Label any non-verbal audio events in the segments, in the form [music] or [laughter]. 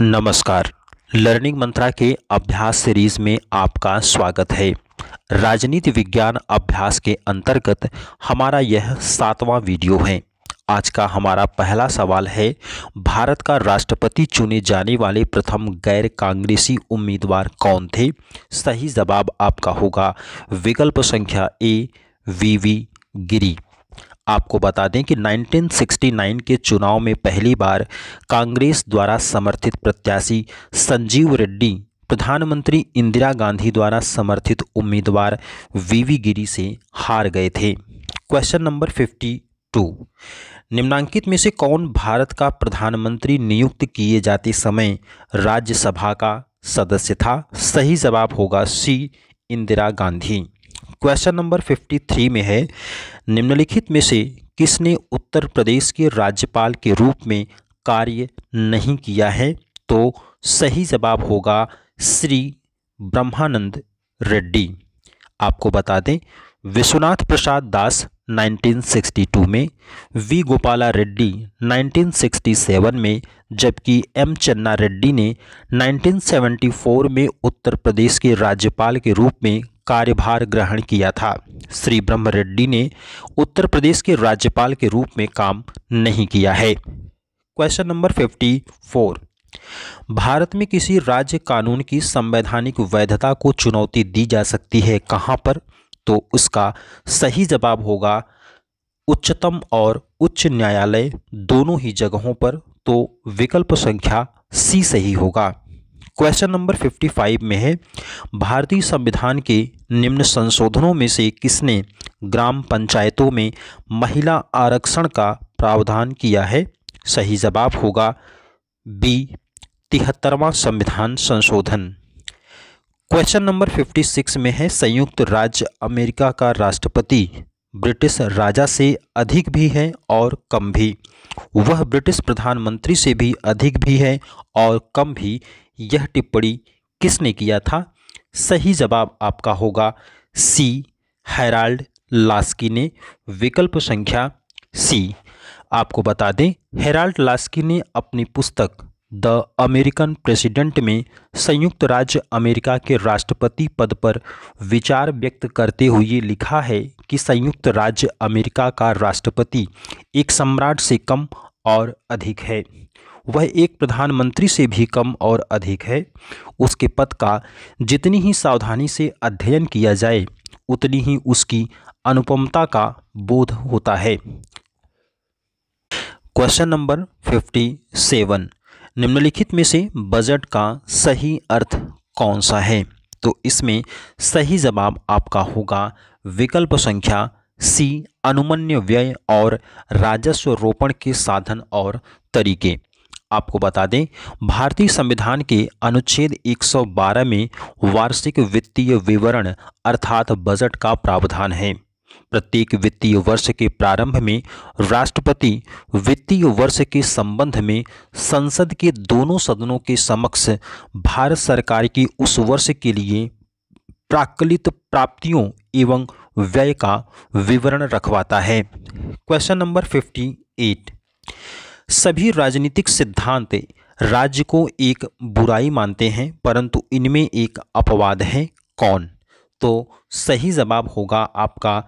नमस्कार लर्निंग मंत्रा के अभ्यास सीरीज में आपका स्वागत है राजनीति विज्ञान अभ्यास के अंतर्गत हमारा यह सातवां वीडियो है आज का हमारा पहला सवाल है भारत का राष्ट्रपति चुने जाने वाले प्रथम गैर कांग्रेसी उम्मीदवार कौन थे सही जवाब आपका होगा विकल्प संख्या ए वी वी गिरी आपको बता दें कि 1969 के चुनाव में पहली बार कांग्रेस द्वारा समर्थित प्रत्याशी संजीव रेड्डी प्रधानमंत्री इंदिरा गांधी द्वारा समर्थित उम्मीदवार वीवी गिरी से हार गए थे क्वेश्चन नंबर 52 निम्नांकित में से कौन भारत का प्रधानमंत्री नियुक्त किए जाते समय राज्यसभा का सदस्य था सही जवाब होगा C Indira Gandhi question number 53 में है निम्नलिखित में से किसने उत्तर प्रदेश के राज्यपाल के रूप में कार्य नहीं किया है तो सही जवाब होगा श्री ब्रह्मानंद रेड्डी आपको बता दें विश्वनाथ प्रसाद दास 1962 में वी गोपाला रेड्डी 1967 में जबकि एम चन्ना रेड्डी ने 1974 में उत्तर प्रदेश के राज्यपाल के रूप में कार्यभार ग्रहण किया था श्री ब्रह्म रेड्डी ने उत्तर प्रदेश के राज्यपाल के रूप में काम नहीं किया है क्वेश्चन नंबर फिफ्टी फोर भारत में किसी राज्य कानून की संवैधानिक वैधता को चुनौती दी जा सकती है कहाँ पर तो उसका सही जवाब होगा उच्चतम और उच्च न्यायालय दोनों ही जगहों पर तो विकल्प संख्या सी सही होगा क्वेश्चन नंबर 55 में है भारतीय संविधान के निम्न संशोधनों में से किसने ग्राम पंचायतों में महिला आरक्षण का प्रावधान किया है सही जवाब होगा बी तिहत्तरवां संविधान संशोधन क्वेश्चन नंबर 56 में है संयुक्त राज्य अमेरिका का राष्ट्रपति ब्रिटिश राजा से अधिक भी है और कम भी वह ब्रिटिश प्रधानमंत्री से भी अधिक भी है और कम भी यह टिप्पणी किसने किया था सही जवाब आपका होगा सी हैराल्ड लास्की ने विकल्प संख्या सी आपको बता दें हेराल्ड लास्की ने अपनी पुस्तक द अमेरिकन प्रेसिडेंट में संयुक्त राज्य अमेरिका के राष्ट्रपति पद पर विचार व्यक्त करते हुए लिखा है कि संयुक्त राज्य अमेरिका का राष्ट्रपति एक सम्राट से कम और अधिक है वह एक प्रधानमंत्री से भी कम और अधिक है उसके पद का जितनी ही सावधानी से अध्ययन किया जाए उतनी ही उसकी अनुपमता का बोध होता है क्वेश्चन नंबर फिफ्टी सेवन निम्नलिखित में से बजट का सही अर्थ कौन सा है तो इसमें सही जवाब आपका होगा विकल्प संख्या सी अनुमन्य व्यय और राजस्व रोपण के साधन और तरीके आपको बता दें भारतीय संविधान के अनुच्छेद 112 में वार्षिक वित्तीय विवरण अर्थात बजट का प्रावधान है प्रत्येक वित्तीय वर्ष के प्रारंभ में राष्ट्रपति वित्तीय वर्ष के संबंध में संसद के दोनों सदनों के समक्ष भारत सरकार की उस वर्ष के लिए प्राकलित प्राप्तियों एवं व्यय का विवरण रखवाता है क्वेश्चन नंबर फिफ्टी एट सभी राजनीतिक सिद्धांत राज्य को एक बुराई मानते हैं परंतु इनमें एक अपवाद है कौन तो सही जवाब होगा आपका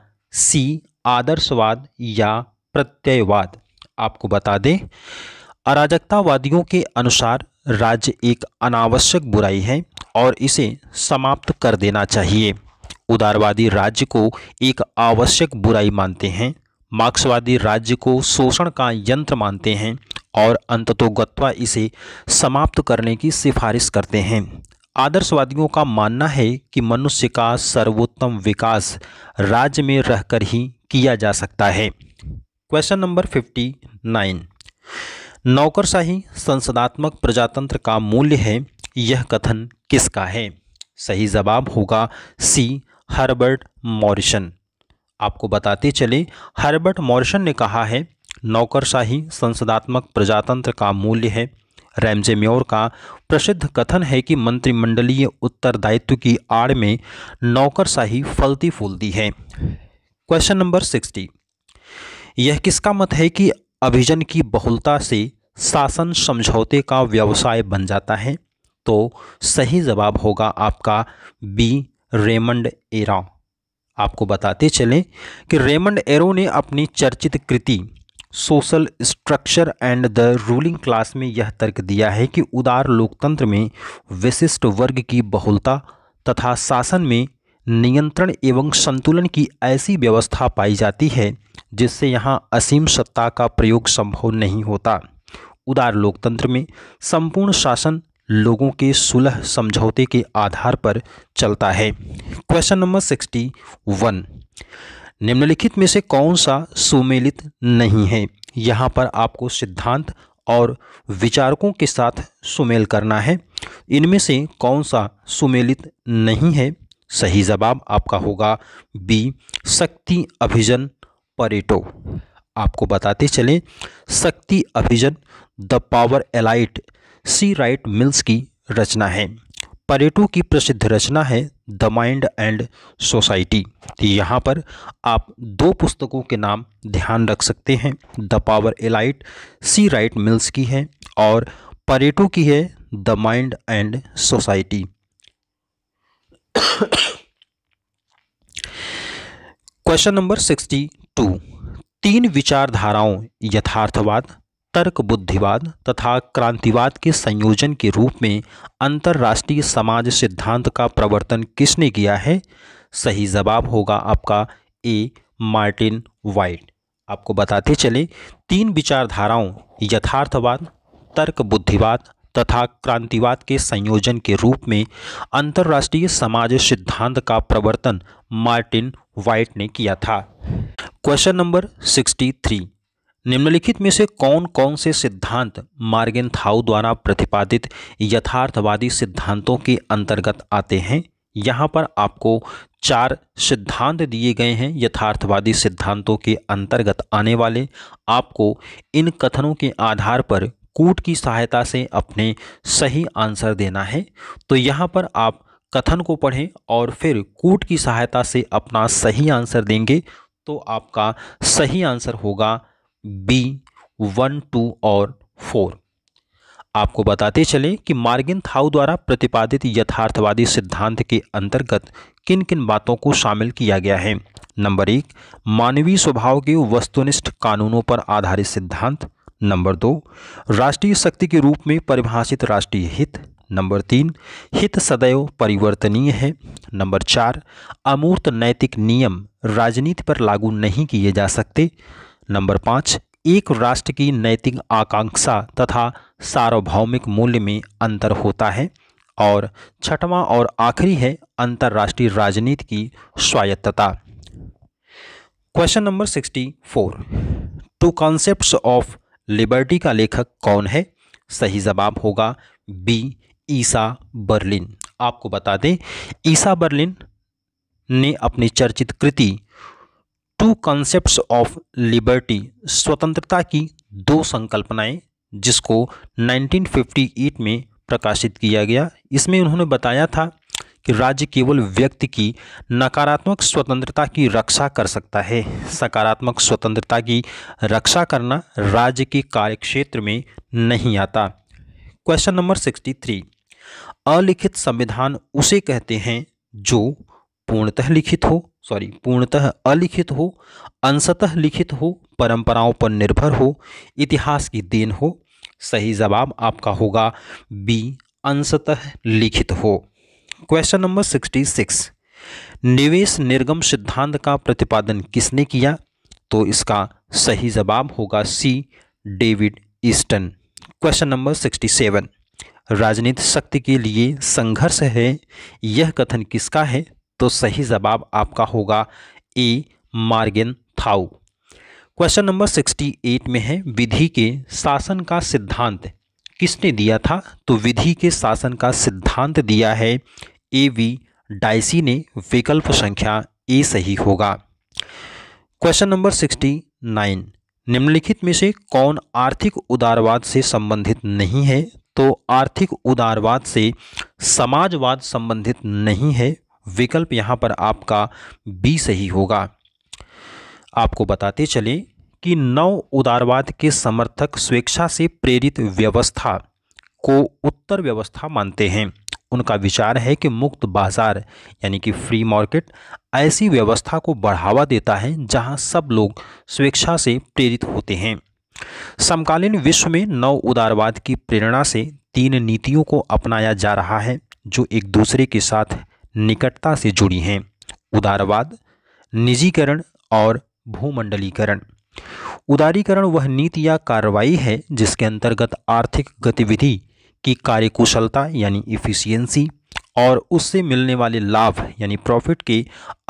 सी आदर्शवाद या प्रत्ययवाद आपको बता दें अराजकतावादियों के अनुसार राज्य एक अनावश्यक बुराई है और इसे समाप्त कर देना चाहिए उदारवादी राज्य को एक आवश्यक बुराई मानते हैं मार्क्सवादी राज्य को शोषण का यंत्र मानते हैं और अंततोगत्वा इसे समाप्त करने की सिफारिश करते हैं आदर्शवादियों का मानना है कि मनुष्य का सर्वोत्तम विकास राज्य में रहकर ही किया जा सकता है क्वेश्चन नंबर फिफ्टी नाइन नौकरशाही संसदात्मक प्रजातंत्र का मूल्य है यह कथन किसका है सही जवाब होगा सी हर्बर्ट मॉरिसन आपको बताते चले हर्बर्ट मॉरिसन ने कहा है नौकरशाही संसदात्मक प्रजातंत्र का मूल्य है रैमजे म्योर का प्रसिद्ध कथन है कि मंत्रिमंडलीय उत्तरदायित्व की आड़ में नौकरशाही फलती फूलती है क्वेश्चन नंबर सिक्सटी यह किसका मत है कि अभिजन की बहुलता से शासन समझौते का व्यवसाय बन जाता है तो सही जवाब होगा आपका बी रेमंड एरा आपको बताते चलें कि रेमंड एरो ने अपनी चर्चित कृति social structure and the ruling class में यह तर्क दिया है कि उदार लोकतंत्र में विशिष्ट वर्ग की बहुलता तथा शासन में नियंत्रण एवं संतुलन की ऐसी व्यवस्था पाई जाती है जिससे यहाँ असीम सत्ता का प्रयोग संभव नहीं होता उदार लोकतंत्र में संपूर्ण शासन लोगों के सुलह समझौते के आधार पर चलता है क्वेश्चन नंबर सिक्सटी वन निम्नलिखित में से कौन सा सुमेलित नहीं है यहाँ पर आपको सिद्धांत और विचारकों के साथ सुमेल करना है इनमें से कौन सा सुमेलित नहीं है सही जवाब आपका होगा बी शक्ति अभिजन परेटो आपको बताते चलें शक्ति अभिजन the power elite C Wright Mills की रचना है परेटो की प्रसिद्ध रचना है द माइंड एंड सोसाइटी यहाँ पर आप दो पुस्तकों के नाम ध्यान रख सकते हैं the power elite C Wright Mills की है और परेटो की है the mind and society question number sixty two तीन विचारधाराओं यथार्थवाद तर्क बुद्धिवाद तथा क्रांतिवाद के संयोजन के रूप में अंतर्राष्ट्रीय समाज सिद्धांत का प्रवर्तन किसने किया है सही जवाब होगा आपका ए मार्टिन वाइट आपको बताते चले तीन विचारधाराओं यथार्थवाद तर्क बुद्धिवाद तथा क्रांतिवाद के संयोजन के रूप में अंतर्राष्ट्रीय समाज सिद्धांत का प्रवर्तन मार्टिन वाइट ने किया था क्वेश्चन नंबर सिक्सटी थ्री निम्नलिखित में से कौन कौन से सिद्धांत मार्गिन थाउ द्वारा प्रतिपादित यथार्थवादी सिद्धांतों के अंतर्गत आते हैं यहाँ पर आपको चार सिद्धांत दिए गए हैं यथार्थवादी सिद्धांतों के अंतर्गत आने वाले आपको इन कथनों के आधार पर कूट की सहायता से अपने सही आंसर देना है तो यहाँ पर आप कथन को पढ़ें और फिर कूट की सहायता से अपना सही आंसर देंगे तो आपका सही आंसर होगा बी वन टू और फोर आपको बताते चले कि मार्गिन थाउ द्वारा प्रतिपादित यथार्थवादी सिद्धांत के अंतर्गत किन किन बातों को शामिल किया गया है नंबर एक मानवीय स्वभाव के वस्तुनिष्ठ कानूनों पर आधारित सिद्धांत नंबर दो राष्ट्रीय शक्ति के रूप में परिभाषित राष्ट्रीय हित नंबर तीन हित सदैव परिवर्तनीय है नंबर चार अमूर्त नैतिक नियम राजनीति पर लागू नहीं किए जा सकते नंबर पाँच एक राष्ट्र की नैतिक आकांक्षा तथा सार्वभौमिक मूल्य में अंतर होता है और छठवां और आखिरी है अंतर्राष्ट्रीय राजनीति की स्वायत्तता question number sixty four two concept of liberty का लेखक कौन है सही जवाब होगा बी ईसा बर्लिन आपको बता दें ईसा बर्लिन ने अपनी चर्चित कृति टू कॉन्सेप्ट्स ऑफ लिबर्टी स्वतंत्रता की दो संकल्पनाएं जिसको 1958 में प्रकाशित किया गया इसमें उन्होंने बताया था कि राज्य केवल व्यक्ति की नकारात्मक स्वतंत्रता की रक्षा कर सकता है सकारात्मक स्वतंत्रता की रक्षा करना राज्य के कार्यक्षेत्र में नहीं आता क्वेश्चन नंबर 63 अलिखित संविधान उसे कहते हैं जो पूर्णतः लिखित हो सॉरी पूर्णतः अलिखित हो अंशतः लिखित हो परंपराओं पर निर्भर हो इतिहास की देन हो सही जवाब आपका होगा बी अंशतः लिखित हो क्वेश्चन नंबर सिक्सटी सिक्स निवेश निर्गम सिद्धांत का प्रतिपादन किसने किया तो इसका सही जवाब होगा C David Easton question number sixty seven राजनीतिक शक्ति के लिए संघर्ष है यह कथन किसका है तो सही जवाब आपका होगा A Morgenthau question number sixty eight में है विधि के शासन का सिद्धांत किसने दिया था तो विधि के शासन का सिद्धांत दिया है ए वी डाइसी ने विकल्प संख्या ए सही होगा क्वेश्चन नंबर सिक्सटी नाइन निम्नलिखित में से कौन आर्थिक उदारवाद से संबंधित नहीं है तो आर्थिक उदारवाद से समाजवाद संबंधित नहीं है विकल्प यहाँ पर आपका बी सही होगा आपको बताते चले कि नव उदारवाद के समर्थक स्वेच्छा से प्रेरित व्यवस्था को उत्तर व्यवस्था मानते हैं उनका विचार है कि मुक्त बाजार यानी कि फ्री मार्केट ऐसी व्यवस्था को बढ़ावा देता है जहां सब लोग स्वेच्छा से प्रेरित होते हैं समकालीन विश्व में नव उदारवाद की प्रेरणा से तीन नीतियों को अपनाया जा रहा है जो एक दूसरे के साथ निकटता से जुड़ी हैं उदारवाद निजीकरण और भूमंडलीकरण उदारीकरण वह नीति या कार्रवाई है जिसके अंतर्गत आर्थिक गतिविधि की कार्यकुशलता यानी इफ़िशियंसी और उससे मिलने वाले लाभ यानी प्रॉफिट के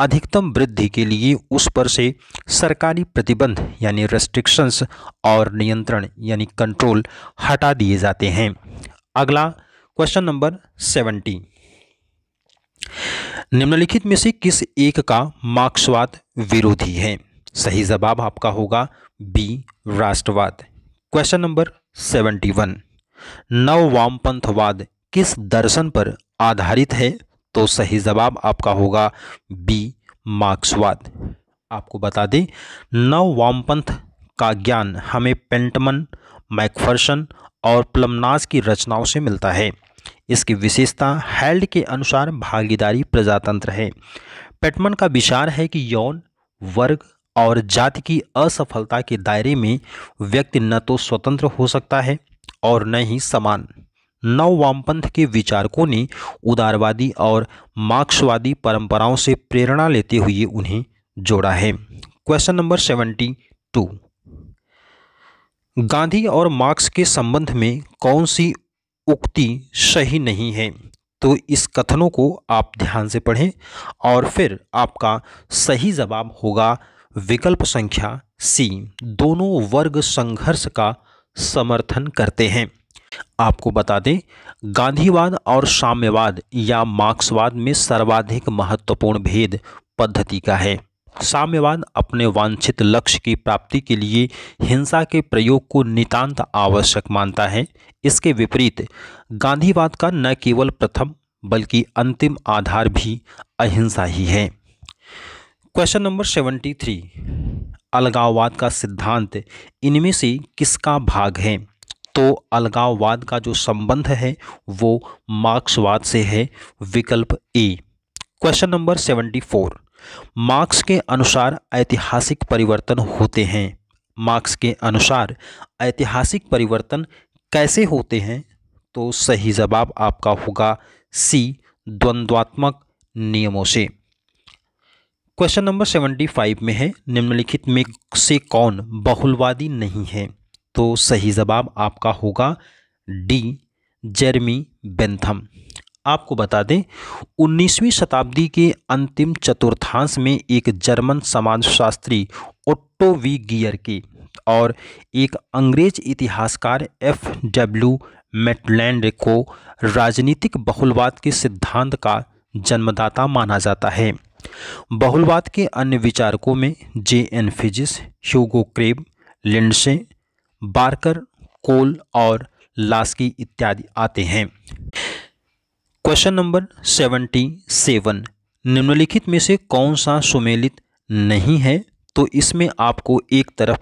अधिकतम वृद्धि के लिए उस पर से सरकारी प्रतिबंध यानी रेस्ट्रिक्शंस और नियंत्रण यानी कंट्रोल हटा दिए जाते हैं अगला क्वेश्चन नंबर सेवेंटी निम्नलिखित में से किस एक का मार्क्सवाद विरोधी है सही जवाब आपका होगा बी राष्ट्रवाद क्वेश्चन नंबर सेवेंटी वन नव वामपंथवाद किस दर्शन पर आधारित है तो सही जवाब आपका होगा बी मार्क्सवाद आपको बता दें नव वामपंथ का ज्ञान हमें पेंटमन मैकफर्सन और प्लमनास की रचनाओं से मिलता है इसकी विशेषता हेल्ड के अनुसार भागीदारी प्रजातंत्र है पेटमन का विचार है कि यौन वर्ग और जाति की असफलता के दायरे में व्यक्ति न तो स्वतंत्र हो सकता है और न ही समान नव वामपंथ के विचारकों ने उदारवादी और मार्क्सवादी परंपराओं से प्रेरणा लेते हुए उन्हें जोड़ा है question number seventy two Gandhi और मार्क्स के संबंध में कौन सी उक्ति सही नहीं है तो इस कथनों को आप ध्यान से पढ़ें और फिर आपका सही जवाब होगा विकल्प संख्या सी दोनों वर्ग संघर्ष का समर्थन करते हैं आपको बता दें गांधीवाद और साम्यवाद या मार्क्सवाद में सर्वाधिक महत्वपूर्ण भेद पद्धति का है साम्यवाद अपने वांछित लक्ष्य की प्राप्ति के लिए हिंसा के प्रयोग को नितांत आवश्यक मानता है इसके विपरीत गांधीवाद का न केवल प्रथम बल्कि अंतिम आधार भी अहिंसा ही है क्वेश्चन नंबर सेवेंटी थ्री अलगाववाद का सिद्धांत इनमें से किसका भाग है तो अलगाववाद का जो संबंध है वो मार्क्सवाद से है विकल्प A question number seventy four Marx के अनुसार ऐतिहासिक परिवर्तन होते हैं मार्क्स के अनुसार ऐतिहासिक परिवर्तन कैसे होते हैं तो सही जवाब आपका होगा सी द्वंद्वात्मक नियमों से क्वेश्चन नंबर सेवेंटी फाइव में है निम्नलिखित में से कौन बहुलवादी नहीं है तो सही जवाब आपका होगा डी जेरमी बेंथम आपको बता दें 19वीं शताब्दी के अंतिम चतुर्थांश में एक जर्मन समाजशास्त्री ओट्टो वी गियर के और एक अंग्रेज इतिहासकार एफ डब्ल्यू मेटलैंड को राजनीतिक बहुलवाद के सिद्धांत का जन्मदाता माना जाता है बहुलवाद के अन्य विचारकों में J N Figgis Hugo Krabbe Lindsay Barker Cole और लास्की इत्यादि आते हैं क्वेश्चन नंबर सेवेंटी सेवन निम्नलिखित में से कौन सा सुमेलित नहीं है तो इसमें आपको एक तरफ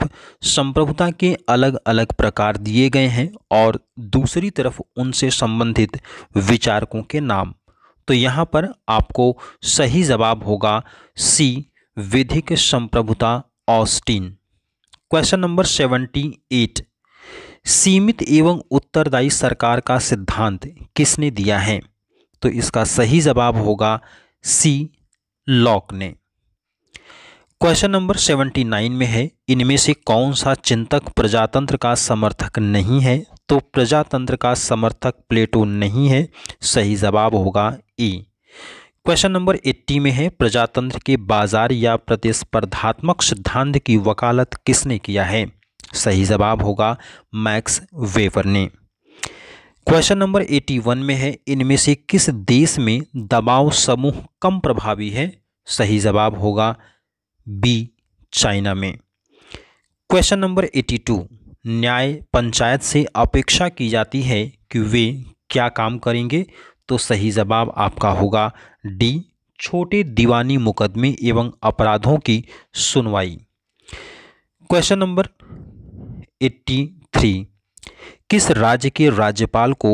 संप्रभुता के अलग अलग प्रकार दिए गए हैं और दूसरी तरफ उनसे संबंधित विचारकों के नाम तो यहाँ पर आपको सही जवाब होगा सी विधिक संप्रभुता Austin question number seventy eight सीमित एवं उत्तरदायी सरकार का सिद्धांत किसने दिया है तो इसका सही जवाब होगा सी लॉक ने क्वेश्चन नंबर सेवेंटी नाइन में है इनमें से कौन सा चिंतक प्रजातंत्र का समर्थक नहीं है तो प्रजातंत्र का समर्थक प्लेटो नहीं है सही जवाब होगा ई क्वेश्चन नंबर एट्टी में है प्रजातंत्र के बाजार या प्रतिस्पर्धात्मक सिद्धांत की वकालत किसने किया है सही जवाब होगा मैक्स वेवर ने क्वेश्चन नंबर 81 में है इनमें से किस देश में दबाव समूह कम प्रभावी है सही जवाब होगा बी चाइना में क्वेश्चन नंबर 82 न्याय पंचायत से अपेक्षा की जाती है कि वे क्या काम करेंगे तो सही जवाब आपका होगा डी छोटे दीवानी मुकदमे एवं अपराधों की सुनवाई क्वेश्चन नंबर 83 किस राज्य के राज्यपाल को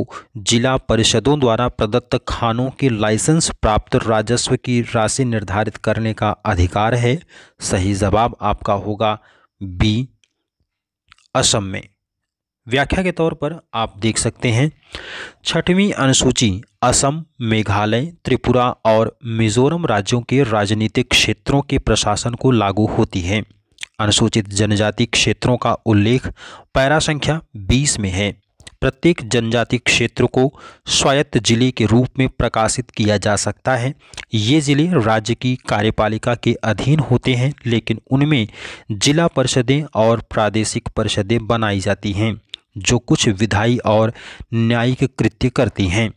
जिला परिषदों द्वारा प्रदत्त खानों के लाइसेंस प्राप्त राजस्व की राशि निर्धारित करने का अधिकार है सही जवाब आपका होगा बी असम में व्याख्या के तौर पर आप देख सकते हैं छठवीं अनुसूची असम मेघालय त्रिपुरा और मिजोरम राज्यों के राजनीतिक क्षेत्रों के प्रशासन को लागू होती है अनुसूचित जनजाति क्षेत्रों का उल्लेख पैरा संख्या 20 में है प्रत्येक जनजाति क्षेत्र को स्वायत्त जिले के रूप में प्रकाशित किया जा सकता है ये जिले राज्य की कार्यपालिका के अधीन होते हैं लेकिन उनमें जिला परिषदें और प्रादेशिक परिषदें बनाई जाती हैं जो कुछ विधायी और न्यायिक कृत्य करती हैं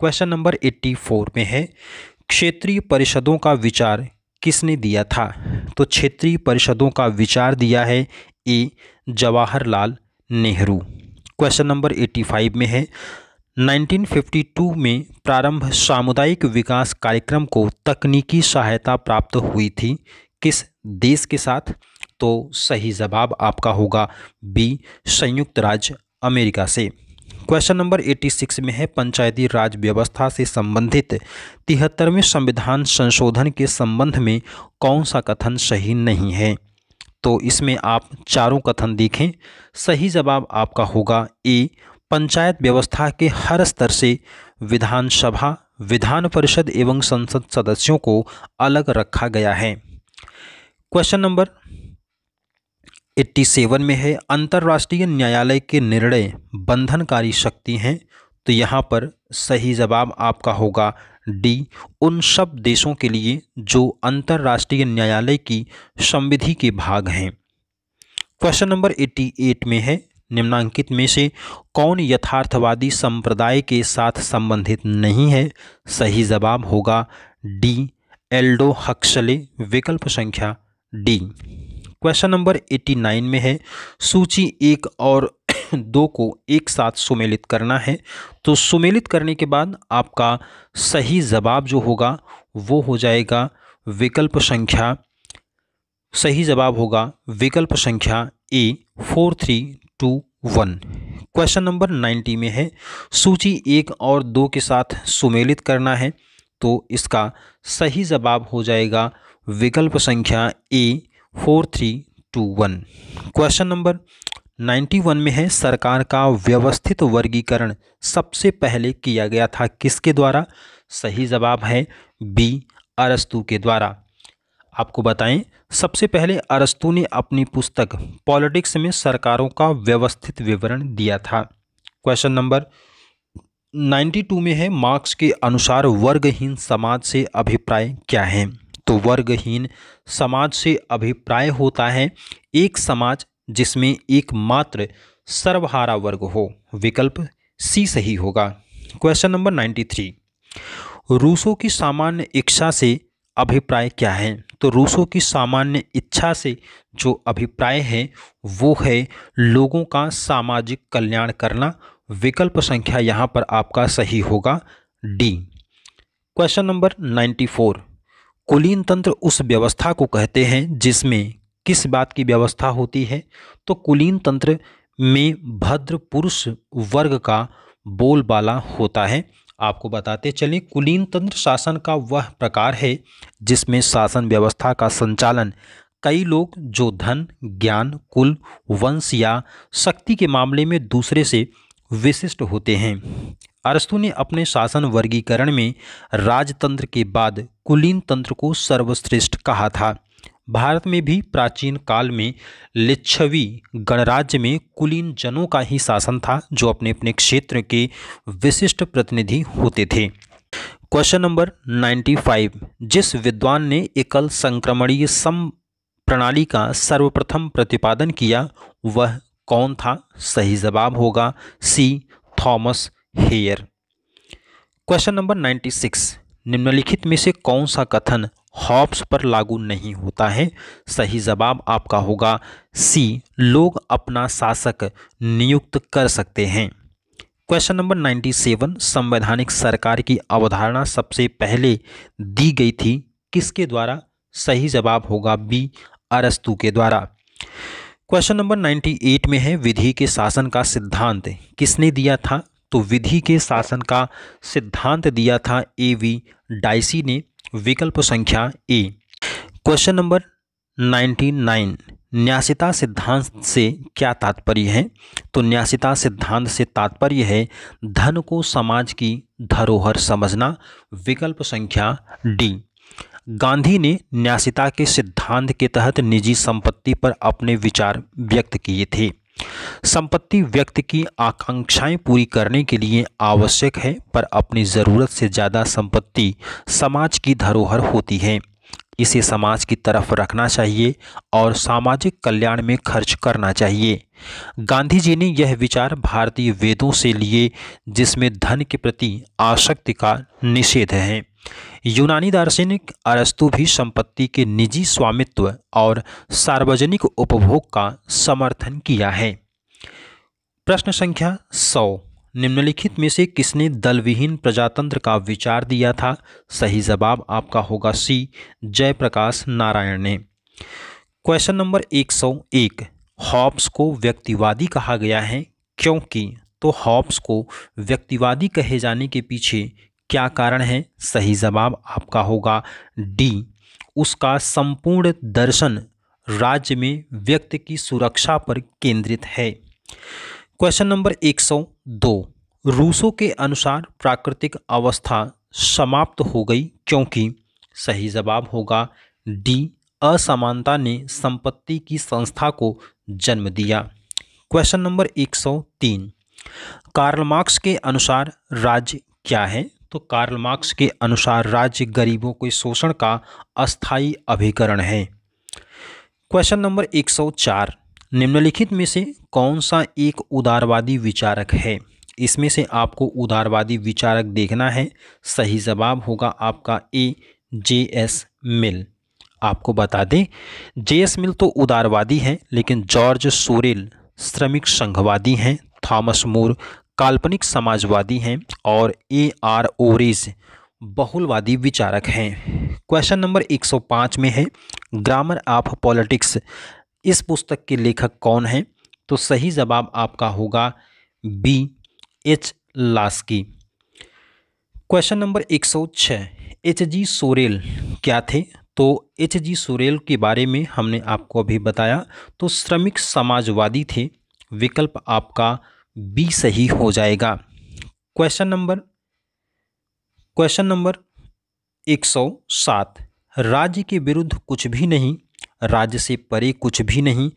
क्वेश्चन नंबर 84 में है क्षेत्रीय परिषदों का विचार किसने दिया था तो क्षेत्रीय परिषदों का विचार दिया है A Jawaharlal Nehru question number eighty five में है 1952 में प्रारंभ सामुदायिक विकास कार्यक्रम को तकनीकी सहायता प्राप्त हुई थी किस देश के साथ तो सही जवाब आपका होगा बी संयुक्त राज्य अमेरिका से क्वेश्चन नंबर 86 में है पंचायती राज व्यवस्था से संबंधित तिहत्तरवें संविधान संशोधन के संबंध में कौन सा कथन सही नहीं है तो इसमें आप चारों कथन देखें सही जवाब आपका होगा ए पंचायत व्यवस्था के हर स्तर से विधानसभा विधान परिषद एवं संसद सदस्यों को अलग रखा गया है क्वेश्चन नंबर 87 में है अंतर्राष्ट्रीय न्यायालय के निर्णय बंधनकारी शक्ति हैं तो यहाँ पर सही जवाब आपका होगा डी उन सब देशों के लिए जो अंतर्राष्ट्रीय न्यायालय की संविधि के भाग हैं क्वेश्चन नंबर 88 में है निम्नांकित में से कौन यथार्थवादी संप्रदाय के साथ संबंधित नहीं है सही जवाब होगा डी एल्डो हक्सले विकल्प संख्या D question number eighty nine में है सूची एक और [coughs] दो को एक साथ सुमेलित करना है तो सुमेलित करने के बाद आपका सही जवाब जो होगा वो हो जाएगा विकल्प संख्या सही जवाब होगा विकल्प संख्या A four three two one question number ninety में है सूची एक और दो के साथ सुमेलित करना है तो इसका सही जवाब हो जाएगा विकल्प संख्या A four three two one question number ninety one में है सरकार का व्यवस्थित वर्गीकरण सबसे पहले किया गया था किसके द्वारा सही जवाब है बी अरस्तु के द्वारा आपको बताएं सबसे पहले अरस्तु ने अपनी पुस्तक पॉलिटिक्स में सरकारों का व्यवस्थित विवरण दिया था क्वेश्चन नंबर 92 में है मार्क्स के अनुसार वर्गहीन समाज से अभिप्राय क्या है तो वर्गहीन समाज से अभिप्राय होता है एक समाज जिसमें एकमात्र सर्वहारा वर्ग हो विकल्प सी सही होगा question number ninety three Rousseau की सामान्य इच्छा से अभिप्राय क्या है तो रूसों की सामान्य इच्छा से जो अभिप्राय है वो है लोगों का सामाजिक कल्याण करना विकल्प संख्या यहाँ पर आपका सही होगा D question number ninety four कुलीन तंत्र उस व्यवस्था को कहते हैं जिसमें किस बात की व्यवस्था होती है तो कुलीन तंत्र में भद्र पुरुष वर्ग का बोलबाला होता है आपको बताते चलें कुलीन तंत्र शासन का वह प्रकार है जिसमें शासन व्यवस्था का संचालन कई लोग जो धन ज्ञान कुल वंश या शक्ति के मामले में दूसरे से विशिष्ट होते हैं अरस्तु ने अपने शासन वर्गीकरण में राजतंत्र के बाद कुलीन तंत्र को सर्वश्रेष्ठ कहा था भारत में भी प्राचीन काल में लिच्छवी गणराज्य में कुलीन जनों का ही शासन था जो अपने अपने क्षेत्र के विशिष्ट प्रतिनिधि होते थे क्वेश्चन नंबर 95 जिस विद्वान ने एकल संक्रमणीय सम प्रणाली का सर्वप्रथम प्रतिपादन किया वह कौन था सही जवाब होगा C Thomas Hare question number 96 निम्नलिखित में से कौन सा कथन हॉब्स पर लागू नहीं होता है सही जवाब आपका होगा सी लोग अपना शासक नियुक्त कर सकते हैं क्वेश्चन नंबर 97 संवैधानिक सरकार की अवधारणा सबसे पहले दी गई थी किसके द्वारा सही जवाब होगा बी अरस्तु के द्वारा क्वेश्चन नंबर 98 में है विधि के शासन का सिद्धांत किसने दिया था तो विधि के शासन का सिद्धांत दिया था ए वी डाइसी ने विकल्प संख्या A question number ninety nine न्यासिता सिद्धांत से क्या तात्पर्य है तो न्यासिता सिद्धांत से तात्पर्य है धन को समाज की धरोहर समझना विकल्प संख्या डी गांधी ने न्यासिता के सिद्धांत के तहत निजी संपत्ति पर अपने विचार व्यक्त किए थे संपत्ति व्यक्ति की आकांक्षाएं पूरी करने के लिए आवश्यक है पर अपनी ज़रूरत से ज़्यादा संपत्ति समाज की धरोहर होती है इसे समाज की तरफ रखना चाहिए और सामाजिक कल्याण में खर्च करना चाहिए गांधी जी ने यह विचार भारतीय वेदों से लिए जिसमें धन के प्रति आसक्ति का निषेध है यूनानी दार्शनिक अरस्तु भी संपत्ति के निजी स्वामित्व और सार्वजनिक उपभोग का समर्थन किया है प्रश्न संख्या सौ निम्नलिखित में से किसने दलविहीन प्रजातंत्र का विचार दिया था सही जवाब आपका होगा सी जयप्रकाश नारायण ने क्वेश्चन नंबर एक सौ एक हॉब्स को व्यक्तिवादी कहा गया है क्योंकि तो हॉब्स को व्यक्तिवादी कहे जाने के पीछे क्या कारण है सही जवाब आपका होगा डी उसका संपूर्ण दर्शन राज्य में व्यक्ति की सुरक्षा पर केंद्रित है क्वेश्चन नंबर 102 रूसों के अनुसार प्राकृतिक अवस्था समाप्त हो गई क्योंकि सही जवाब होगा डी असमानता ने संपत्ति की संस्था को जन्म दिया क्वेश्चन नंबर 103 कार्ल मार्क्स के अनुसार राज्य क्या है तो कार्ल मार्क्स के अनुसार राज्य गरीबों के शोषण का अस्थायी अभिकरण है क्वेश्चन नंबर 104 निम्नलिखित में से कौन सा एक उदारवादी विचारक है इसमें से आपको उदारवादी विचारक देखना है सही जवाब होगा आपका ए जे एस मिल आपको बता दें जे एस मिल तो उदारवादी हैं लेकिन जॉर्ज सोरेल श्रमिक संघवादी हैं थॉमस मोर काल्पनिक समाजवादी हैं और ए आर ओरिज बहुलवादी विचारक हैं क्वेश्चन नंबर 105 में है ग्रामर ऑफ पॉलिटिक्स इस पुस्तक के लेखक कौन हैं तो सही जवाब आपका होगा B H Laski question number 106 H G Sorel क्या थे तो एच जी सोरेल के बारे में हमने आपको अभी बताया तो श्रमिक समाजवादी थे विकल्प आपका बी सही हो जाएगा क्वेश्चन नंबर क्वेश्चन नंबर एक सौ सात राज्य के विरुद्ध कुछ भी नहीं राज्य से परे कुछ भी नहीं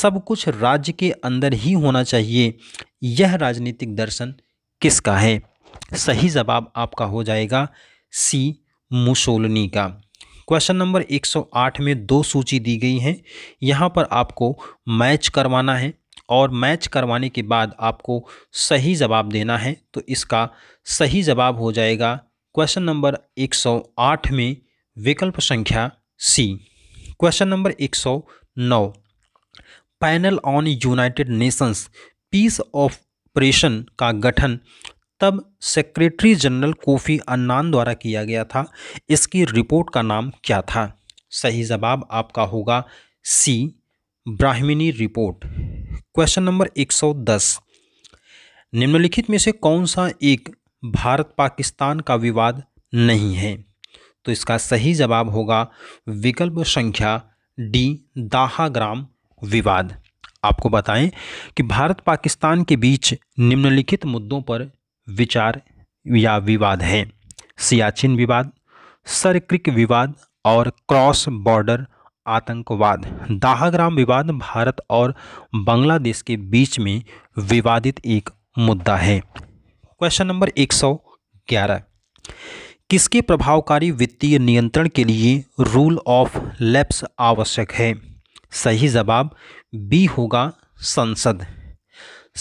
सब कुछ राज्य के अंदर ही होना चाहिए यह राजनीतिक दर्शन किसका है सही जवाब आपका हो जाएगा सी मुसोलनी का क्वेश्चन नंबर 108 में दो सूची दी गई हैं यहाँ पर आपको मैच करवाना है और मैच करवाने के बाद आपको सही जवाब देना है तो इसका सही जवाब हो जाएगा क्वेश्चन नंबर 108 में विकल्प संख्या C question number 109 panel on united nations peace operation का गठन तब सेक्रेटरी जनरल कोफ़ी अन्नान द्वारा किया गया था इसकी रिपोर्ट का नाम क्या था सही जवाब आपका होगा C Brahimi report question number 110 निम्नलिखित में से कौन सा एक भारत पाकिस्तान का विवाद नहीं है तो इसका सही जवाब होगा विकल्प संख्या डी दाहाग्राम विवाद आपको बताएं कि भारत पाकिस्तान के बीच निम्नलिखित मुद्दों पर विचार या विवाद है सियाचिन विवाद सरक्रिक विवाद और क्रॉस बॉर्डर आतंकवाद दाहाग्राम विवाद भारत और बांग्लादेश के बीच में विवादित एक मुद्दा है क्वेश्चन नंबर 111 किसके प्रभावकारी वित्तीय नियंत्रण के लिए रूल ऑफ लेप्स आवश्यक है सही जवाब बी होगा संसद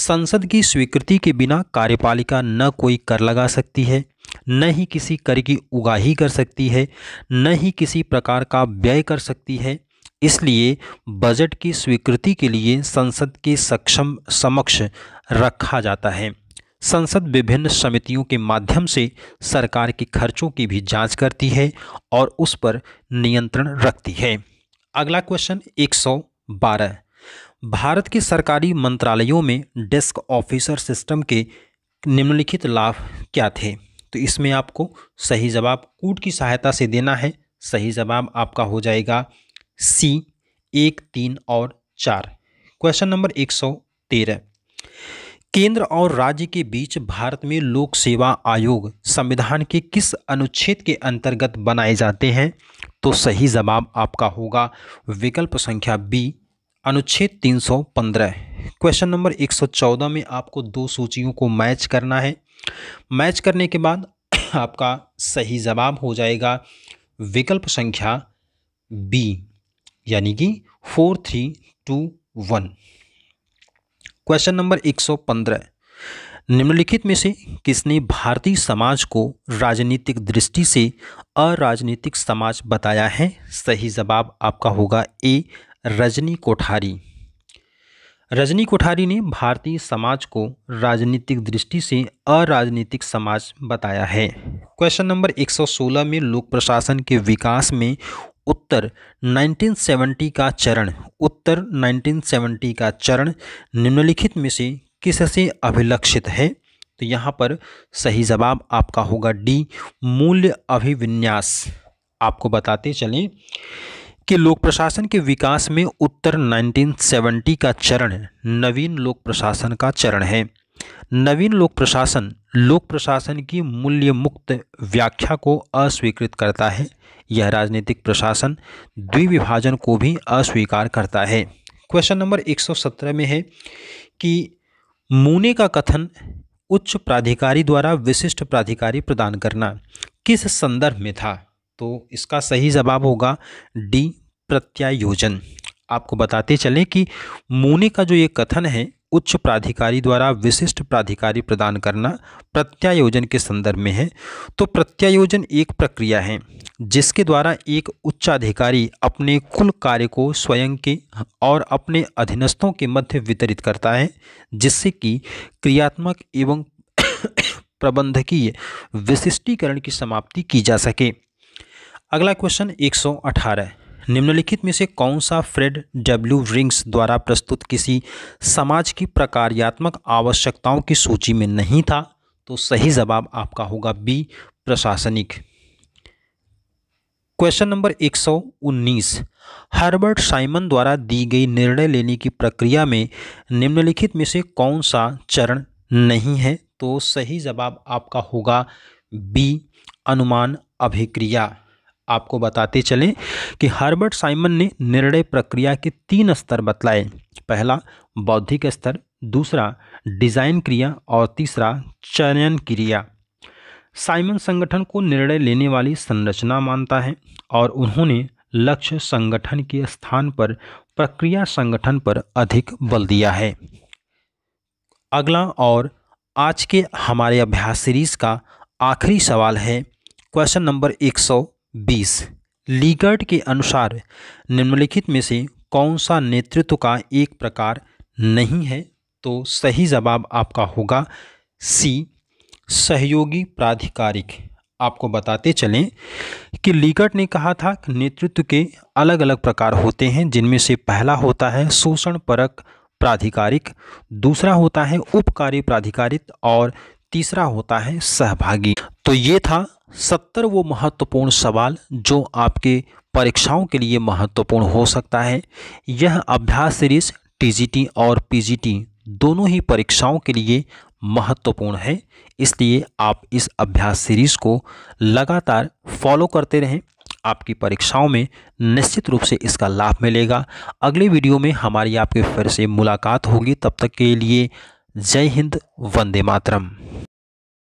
संसद की स्वीकृति के बिना कार्यपालिका न कोई कर लगा सकती है न ही किसी कर की उगाही कर सकती है न ही किसी प्रकार का व्यय कर सकती है इसलिए बजट की स्वीकृति के लिए संसद के सक्षम समक्ष रखा जाता है संसद विभिन्न समितियों के माध्यम से सरकार के खर्चों की भी जांच करती है और उस पर नियंत्रण रखती है अगला क्वेश्चन 112 भारत के सरकारी मंत्रालयों में डेस्क ऑफिसर सिस्टम के निम्नलिखित लाभ क्या थे तो इसमें आपको सही जवाब कूट की सहायता से देना है सही जवाब आपका हो जाएगा सी एक तीन और चार क्वेश्चन नंबर एक सौ तेरह केंद्र और राज्य के बीच भारत में लोक सेवा आयोग संविधान के किस अनुच्छेद के अंतर्गत बनाए जाते हैं तो सही जवाब आपका होगा विकल्प संख्या बी अनुच्छेद 315 क्वेश्चन नंबर 114 में आपको दो सूचियों को मैच करना है मैच करने के बाद [coughs] आपका सही जवाब हो जाएगा विकल्प संख्या बी यानी कि four three two one question number एक सौ पंद्रह निम्नलिखित में से किसने भारतीय समाज को राजनीतिक दृष्टि से अराजनीतिक समाज बताया है सही जवाब आपका होगा ए रजनी कोठारी रजनी कोठारी ने भारतीय समाज को राजनीतिक दृष्टि से अराजनीतिक समाज बताया है क्वेश्चन नंबर 116 में लोक प्रशासन के विकास में उत्तर 1970 का चरण उत्तर 1970 का चरण निम्नलिखित में से किससे अभिलक्षित है तो यहाँ पर सही जवाब आपका होगा डी मूल्य अभिविन्यास आपको बताते चलें कि लोक प्रशासन के विकास में उत्तर 1970 का चरण नवीन लोक प्रशासन का चरण है नवीन लोक प्रशासन लोक प्रशासन की मूल्य मुक्त व्याख्या को अस्वीकृत करता है यह राजनीतिक प्रशासन द्विविभाजन को भी अस्वीकार करता है क्वेश्चन नंबर 117 में है कि मूने का कथन उच्च प्राधिकारी द्वारा विशिष्ट प्राधिकारी प्रदान करना किस संदर्भ में था तो इसका सही जवाब होगा डी प्रत्यायोजन आपको बताते चलें कि मुने का जो ये कथन है उच्च प्राधिकारी द्वारा विशिष्ट प्राधिकारी प्रदान करना प्रत्यायोजन के संदर्भ में है तो प्रत्यायोजन एक प्रक्रिया है जिसके द्वारा एक उच्चाधिकारी अपने कुल कार्य को स्वयं के और अपने अधीनस्थों के मध्य वितरित करता है जिससे कि क्रियात्मक एवं प्रबंधकीय विशिष्टीकरण की समाप्ति की जा सके अगला क्वेश्चन 118 निम्नलिखित में से कौन सा फ्रेड डब्ल्यू रिंग्स द्वारा प्रस्तुत किसी समाज की प्रकार्यात्मक आवश्यकताओं की सूची में नहीं था तो सही जवाब आपका होगा बी प्रशासनिक क्वेश्चन नंबर 119 हर्बर्ट साइमन द्वारा दी गई निर्णय लेने की प्रक्रिया में निम्नलिखित में से कौन सा चरण नहीं है तो सही जवाब आपका होगा बी अनुमान अभिक्रिया आपको बताते चलें कि हर्बर्ट साइमन ने निर्णय प्रक्रिया के तीन स्तर बतलाए पहला बौद्धिक स्तर दूसरा डिज़ाइन क्रिया और तीसरा चयन क्रिया साइमन संगठन को निर्णय लेने वाली संरचना मानता है और उन्होंने लक्ष्य संगठन के स्थान पर प्रक्रिया संगठन पर अधिक बल दिया है अगला और आज के हमारे अभ्यास सीरीज का आखिरी सवाल है क्वेश्चन नंबर एक सौ बीस लीगर्ड के अनुसार निम्नलिखित में से कौन सा नेतृत्व का एक प्रकार नहीं है तो सही जवाब आपका होगा सी सहयोगी प्राधिकारिक आपको बताते चलें कि लीगर्ट ने कहा था कि नेतृत्व के अलग अलग प्रकार होते हैं जिनमें से पहला होता है शोषण परक प्राधिकारिक दूसरा होता है उपकारी प्राधिकारित और तीसरा होता है सहभागी तो ये था सत्तर वो महत्वपूर्ण सवाल जो आपके परीक्षाओं के लिए महत्वपूर्ण हो सकता है यह अभ्यास सीरीज टीजीटी और पीजीटी दोनों ही परीक्षाओं के लिए महत्वपूर्ण है इसलिए आप इस अभ्यास सीरीज को लगातार फॉलो करते रहें आपकी परीक्षाओं में निश्चित रूप से इसका लाभ मिलेगा अगले वीडियो में हमारी आपके फिर से मुलाकात होगी तब तक के लिए जय हिंद वंदे मातरम